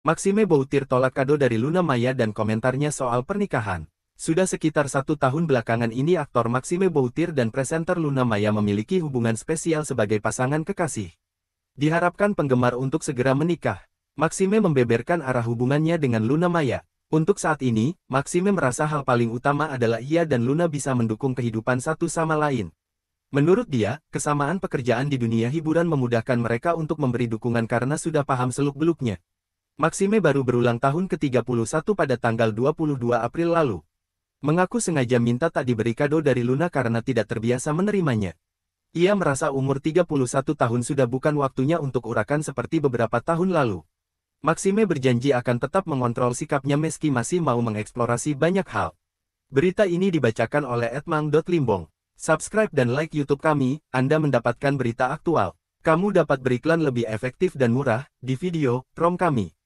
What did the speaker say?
Maxime Boutir tolak kado dari Luna Maya dan komentarnya soal pernikahan. Sudah sekitar satu tahun belakangan ini aktor Maxime Boutir dan presenter Luna Maya memiliki hubungan spesial sebagai pasangan kekasih. Diharapkan penggemar untuk segera menikah. Maxime membeberkan arah hubungannya dengan Luna Maya. Untuk saat ini, Maxime merasa hal paling utama adalah ia dan Luna bisa mendukung kehidupan satu sama lain. Menurut dia, kesamaan pekerjaan di dunia hiburan memudahkan mereka untuk memberi dukungan karena sudah paham seluk-beluknya. Maxime baru berulang tahun ke-31 pada tanggal 22 April lalu. Mengaku sengaja minta tak diberi kado dari Luna karena tidak terbiasa menerimanya. Ia merasa umur 31 tahun sudah bukan waktunya untuk urakan seperti beberapa tahun lalu. Maxime berjanji akan tetap mengontrol sikapnya meski masih mau mengeksplorasi banyak hal. Berita ini dibacakan oleh Edmang.limbong. Subscribe dan like YouTube kami, Anda mendapatkan berita aktual. Kamu dapat beriklan lebih efektif dan murah di video, ROM kami.